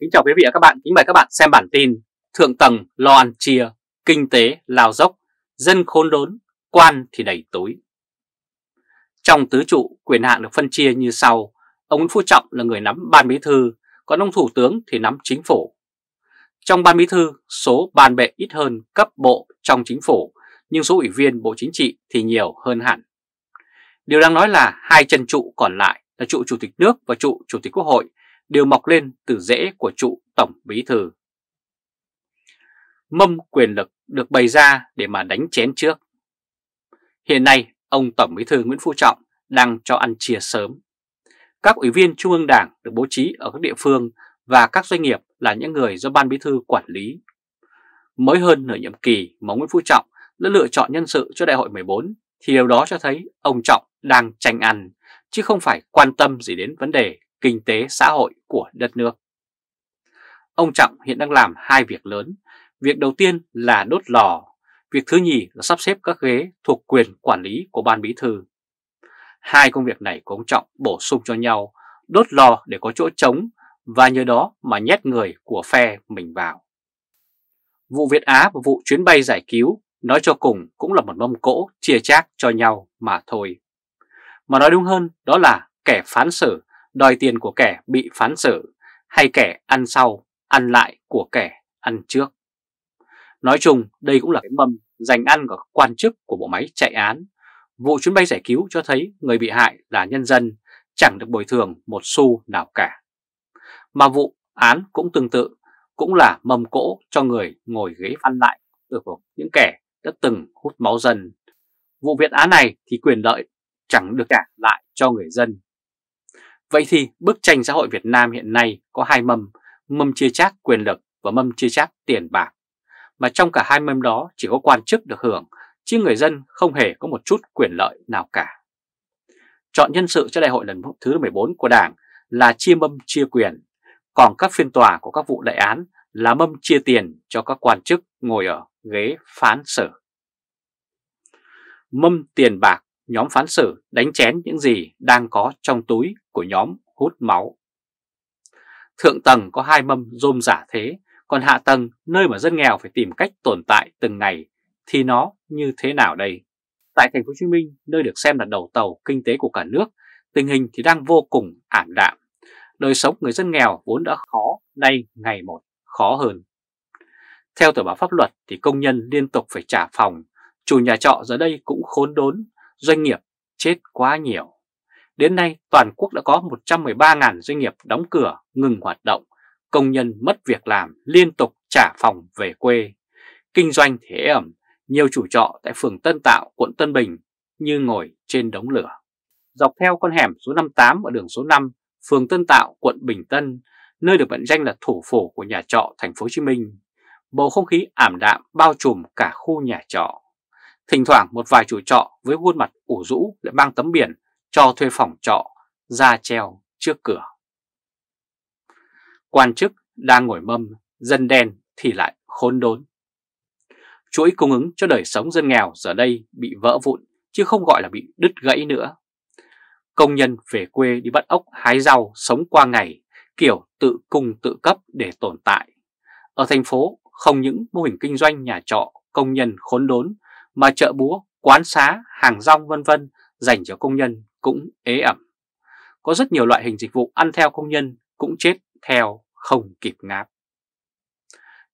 Kính chào quý vị và các bạn, kính mời các bạn xem bản tin Thượng tầng lo ăn chia, kinh tế lao dốc, dân khốn đốn, quan thì đầy túi Trong tứ trụ, quyền hạn được phân chia như sau Ông Nguyễn Phú Trọng là người nắm ban bí thư, còn ông Thủ tướng thì nắm chính phủ Trong ban bí thư, số ban bệ ít hơn cấp bộ trong chính phủ Nhưng số ủy viên Bộ Chính trị thì nhiều hơn hẳn Điều đang nói là hai chân trụ còn lại là trụ chủ tịch nước và trụ chủ tịch quốc hội đều mọc lên từ rễ của trụ Tổng Bí Thư. Mâm quyền lực được bày ra để mà đánh chén trước. Hiện nay, ông Tổng Bí Thư Nguyễn Phú Trọng đang cho ăn chia sớm. Các ủy viên Trung ương Đảng được bố trí ở các địa phương và các doanh nghiệp là những người do Ban Bí Thư quản lý. Mới hơn nửa nhiệm kỳ mà Nguyễn Phú Trọng đã lựa chọn nhân sự cho đại hội 14 thì điều đó cho thấy ông Trọng đang tranh ăn chứ không phải quan tâm gì đến vấn đề kinh tế xã hội của đất nước. Ông Trọng hiện đang làm hai việc lớn. Việc đầu tiên là đốt lò, việc thứ nhì là sắp xếp các ghế thuộc quyền quản lý của ban bí thư. Hai công việc này của ông Trọng bổ sung cho nhau, đốt lò để có chỗ trống và nhờ đó mà nhét người của phe mình vào. Vụ Việt Á và vụ chuyến bay giải cứu nói cho cùng cũng là một mâm cỗ chia chác cho nhau mà thôi. Mà nói đúng hơn đó là kẻ phán xử đòi tiền của kẻ bị phán xử hay kẻ ăn sau, ăn lại của kẻ ăn trước. Nói chung, đây cũng là cái mâm dành ăn của quan chức của bộ máy chạy án. Vụ chuyến bay giải cứu cho thấy người bị hại là nhân dân, chẳng được bồi thường một xu nào cả. Mà vụ án cũng tương tự, cũng là mâm cỗ cho người ngồi ghế ăn lại được những kẻ đã từng hút máu dân. Vụ việc án này thì quyền lợi chẳng được trả lại cho người dân Vậy thì bức tranh xã hội Việt Nam hiện nay có hai mâm, mâm chia chác quyền lực và mâm chia chác tiền bạc. Mà trong cả hai mâm đó chỉ có quan chức được hưởng, chứ người dân không hề có một chút quyền lợi nào cả. Chọn nhân sự cho đại hội lần thứ 14 của Đảng là chia mâm chia quyền, còn các phiên tòa của các vụ đại án là mâm chia tiền cho các quan chức ngồi ở ghế phán xử. Mâm tiền bạc nhóm phán xử đánh chén những gì đang có trong túi của nhóm hút máu. Thượng tầng có hai mâm rôm giả thế, còn hạ tầng nơi mà dân nghèo phải tìm cách tồn tại từng ngày thì nó như thế nào đây? Tại thành phố Hồ Chí Minh, nơi được xem là đầu tàu kinh tế của cả nước, tình hình thì đang vô cùng ảm đạm. Đời sống người dân nghèo vốn đã khó, nay ngày một khó hơn. Theo tờ báo pháp luật thì công nhân liên tục phải trả phòng, chủ nhà trọ giờ đây cũng khốn đốn, doanh nghiệp chết quá nhiều. Đến nay, toàn quốc đã có 113.000 doanh nghiệp đóng cửa, ngừng hoạt động, công nhân mất việc làm liên tục trả phòng về quê. Kinh doanh thế ẩm, nhiều chủ trọ tại phường Tân Tạo, quận Tân Bình như ngồi trên đống lửa. Dọc theo con hẻm số 58 ở đường số 5, phường Tân Tạo, quận Bình Tân, nơi được mệnh danh là thủ phủ của nhà trọ thành phố Hồ Chí Minh, bầu không khí ảm đạm bao trùm cả khu nhà trọ. Thỉnh thoảng một vài chủ trọ với khuôn mặt ủ rũ lại mang tấm biển cho thuê phòng trọ ra treo trước cửa. Quan chức đang ngồi mâm, dân đen thì lại khốn đốn. Chuỗi cung ứng cho đời sống dân nghèo giờ đây bị vỡ vụn chứ không gọi là bị đứt gãy nữa. Công nhân về quê đi bắt ốc hái rau sống qua ngày kiểu tự cung tự cấp để tồn tại. Ở thành phố không những mô hình kinh doanh nhà trọ công nhân khốn đốn mà chợ búa, quán xá, hàng rong vân vân dành cho công nhân cũng ế ẩm. Có rất nhiều loại hình dịch vụ ăn theo công nhân cũng chết theo không kịp ngáp.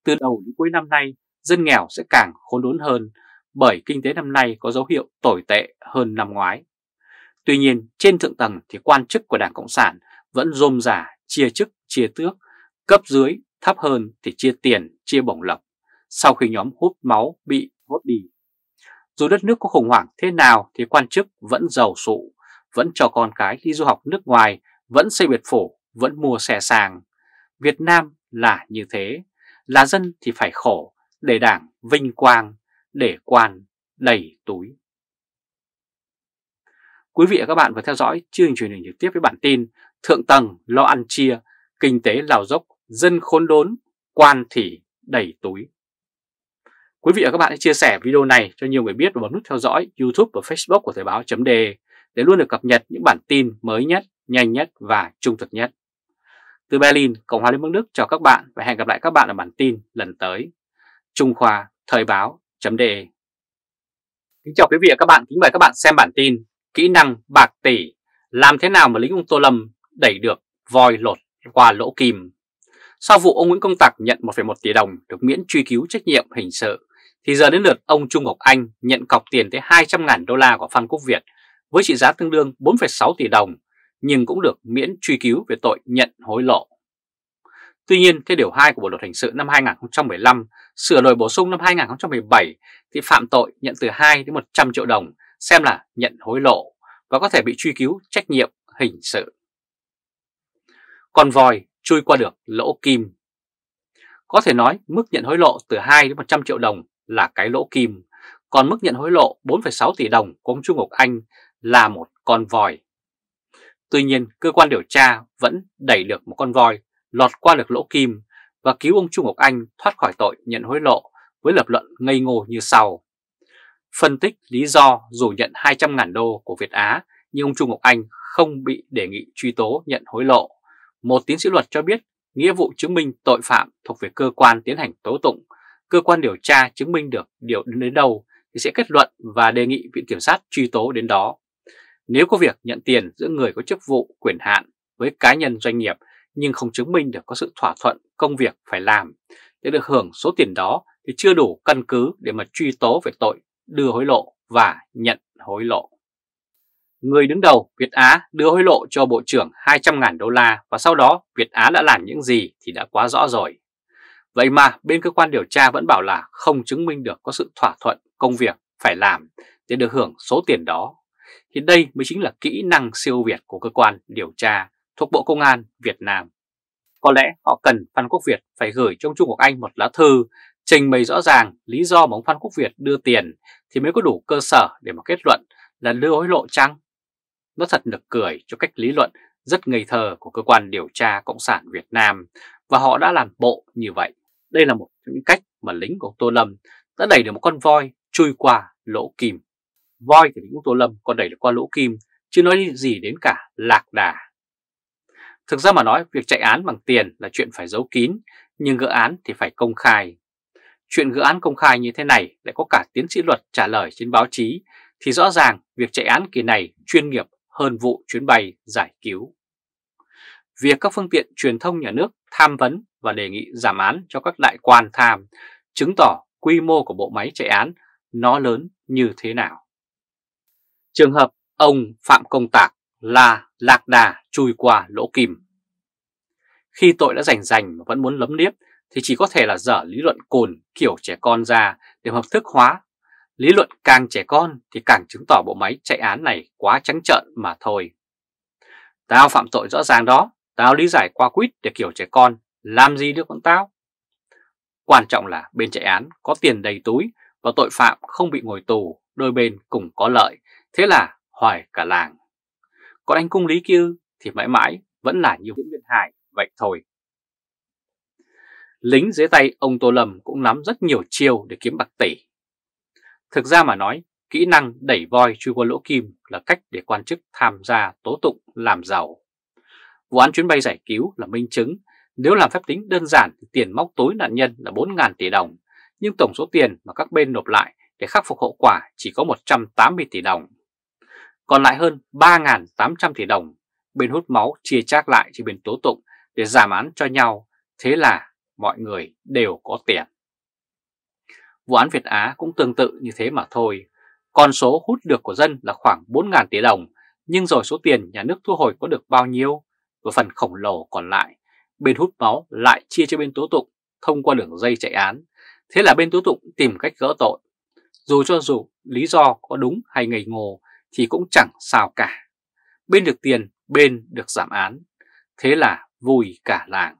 Từ đầu đến cuối năm nay, dân nghèo sẽ càng khốn đốn hơn bởi kinh tế năm nay có dấu hiệu tồi tệ hơn năm ngoái. Tuy nhiên, trên thượng tầng thì quan chức của Đảng Cộng sản vẫn rôm rả, chia chức, chia tước, cấp dưới thấp hơn thì chia tiền, chia bổng lộc, sau khi nhóm hút máu bị hốt đi. Dù đất nước có khủng hoảng thế nào thì quan chức vẫn giàu sụ, vẫn cho con cái đi du học nước ngoài, vẫn xây biệt phủ, vẫn mua xe sàng. Việt Nam là như thế, là dân thì phải khổ, để đảng vinh quang, để quan đầy túi. Quý vị và các bạn vừa theo dõi chương trình truyền hình trực tiếp với bản tin Thượng tầng lo ăn chia, kinh tế lào dốc, dân khốn đốn, quan thì đầy túi. Quý vị và các bạn hãy chia sẻ video này cho nhiều người biết và bấm nút theo dõi YouTube và Facebook của Thời báo.de để luôn được cập nhật những bản tin mới nhất, nhanh nhất và trung thực nhất. Từ Berlin, Cộng hòa Liên bang Đức chào các bạn và hẹn gặp lại các bạn ở bản tin lần tới. Trung Khoa Thời báo.de Kính chào quý vị và các bạn, kính mời các bạn xem bản tin Kỹ năng bạc tỷ Làm thế nào mà lính ông Tô Lâm đẩy được voi lột qua lỗ kim Sau vụ ông Nguyễn Công Tạc nhận 1,1 tỷ đồng được miễn truy cứu trách nhiệm hình sự Thì giờ đến lượt ông Trung Ngọc Anh nhận cọc tiền tới 200.000 đô la của Phan Quốc Việt với trị giá tương đương 4,6 tỷ đồng nhưng cũng được miễn truy cứu về tội nhận hối lộ. Tuy nhiên, theo Điều 2 của Bộ Luật Hình sự năm 2015, sửa đổi bổ sung năm 2017 thì phạm tội nhận từ 2 đến 100 triệu đồng xem là nhận hối lộ và có thể bị truy cứu trách nhiệm hình sự. Còn vòi chui qua được lỗ kim. Có thể nói mức nhận hối lộ từ 2 đến 100 triệu đồng là cái lỗ kim, còn mức nhận hối lộ 4,6 tỷ đồng của ông Trung Ngọc Anh là một con voi. Tuy nhiên, cơ quan điều tra vẫn đẩy được một con voi lọt qua được lỗ kim và cứu ông Trung Ngọc Anh thoát khỏi tội nhận hối lộ với lập luận ngây ngô như sau. Phân tích lý do dù nhận 200.000 đô của Việt Á nhưng ông Trung Ngọc Anh không bị đề nghị truy tố nhận hối lộ. Một tiến sĩ luật cho biết nghĩa vụ chứng minh tội phạm thuộc về cơ quan tiến hành tố tụng. Cơ quan điều tra chứng minh được điều đến đâu thì sẽ kết luận và đề nghị Viện Kiểm sát truy tố đến đó. Nếu có việc nhận tiền giữa người có chức vụ, quyền hạn với cá nhân doanh nghiệp nhưng không chứng minh được có sự thỏa thuận công việc phải làm để được hưởng số tiền đó thì chưa đủ căn cứ để mà truy tố về tội đưa hối lộ và nhận hối lộ. Người đứng đầu Việt Á đưa hối lộ cho Bộ trưởng 200.000 đô la và sau đó Việt Á đã làm những gì thì đã quá rõ rồi. Vậy mà bên cơ quan điều tra vẫn bảo là không chứng minh được có sự thỏa thuận công việc phải làm để được hưởng số tiền đó thì đây mới chính là kỹ năng siêu việt của cơ quan điều tra thuộc Bộ Công an Việt Nam. Có lẽ họ cần Phan Quốc Việt phải gửi cho ông Trung Quốc Anh một lá thư trình bày rõ ràng lý do mà ông Phan Quốc Việt đưa tiền thì mới có đủ cơ sở để mà kết luận là đưa hối lộ chăng? Nó thật nực cười cho cách lý luận rất ngây thơ của cơ quan điều tra Cộng sản Việt Nam và họ đã làm bộ như vậy. Đây là một những cách mà lính của Tô Lâm đã đẩy được một con voi chui qua lỗ kìm voi thì Vĩnh Tô Lâm còn đẩy được qua lỗ kim, chứ nói gì đến cả lạc đà. Thực ra mà nói, việc chạy án bằng tiền là chuyện phải giấu kín, nhưng gỡ án thì phải công khai. Chuyện gỡ án công khai như thế này lại có cả tiến sĩ luật trả lời trên báo chí, thì rõ ràng việc chạy án kỳ này chuyên nghiệp hơn vụ chuyến bay giải cứu. Việc các phương tiện truyền thông nhà nước tham vấn và đề nghị giảm án cho các đại quan tham chứng tỏ quy mô của bộ máy chạy án nó lớn như thế nào trường hợp ông Phạm Công Tạc là lạc đà chui qua lỗ kim. Khi tội đã rành rành mà vẫn muốn lấm liếp thì chỉ có thể là dở lý luận cồn kiểu trẻ con ra để hợp thức hóa. Lý luận càng trẻ con thì càng chứng tỏ bộ máy chạy án này quá trắng trợn mà thôi. Tao phạm tội rõ ràng đó, tao lý giải qua quýt để kiểu trẻ con, làm gì được con tao? Quan trọng là bên chạy án có tiền đầy túi và tội phạm không bị ngồi tù, đôi bên cùng có lợi Thế là hoài cả làng. Còn anh cung lý kia thì mãi mãi vẫn là như Nguyễn Biên Hải vậy thôi. Lính dưới tay ông Tô Lâm cũng nắm rất nhiều chiêu để kiếm bạc tỷ. Thực ra mà nói, kỹ năng đẩy voi chui qua lỗ kim là cách để quan chức tham gia tố tụng làm giàu. Vụ án chuyến bay giải cứu là minh chứng, nếu làm phép tính đơn giản thì tiền móc túi nạn nhân là 4.000 tỷ đồng, nhưng tổng số tiền mà các bên nộp lại để khắc phục hậu quả chỉ có 180 tỷ đồng còn lại hơn 3.800 tỷ đồng. Bên hút máu chia chác lại cho bên tố tụng để giảm án cho nhau, thế là mọi người đều có tiền. Vụ án Việt Á cũng tương tự như thế mà thôi. Con số hút được của dân là khoảng 4.000 tỷ đồng, nhưng rồi số tiền nhà nước thu hồi có được bao nhiêu? Và phần khổng lồ còn lại, bên hút máu lại chia cho bên tố tụng thông qua đường dây chạy án. Thế là bên tố tụng tìm cách gỡ tội. Dù cho dù lý do có đúng hay ngây ngô thì cũng chẳng sao cả. Bên được tiền, bên được giảm án. Thế là vui cả làng.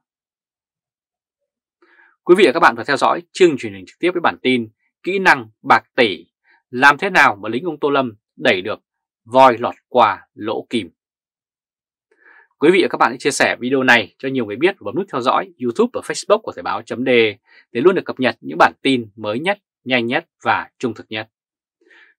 Quý vị và các bạn vừa theo dõi chương truyền hình trực tiếp với bản tin Kỹ năng bạc tỷ Làm thế nào mà lính ông Tô Lâm đẩy được voi lọt qua lỗ kìm Quý vị và các bạn hãy chia sẻ video này cho nhiều người biết và bấm nút theo dõi YouTube và Facebook của Thời báo.de để luôn được cập nhật những bản tin mới nhất, nhanh nhất và trung thực nhất.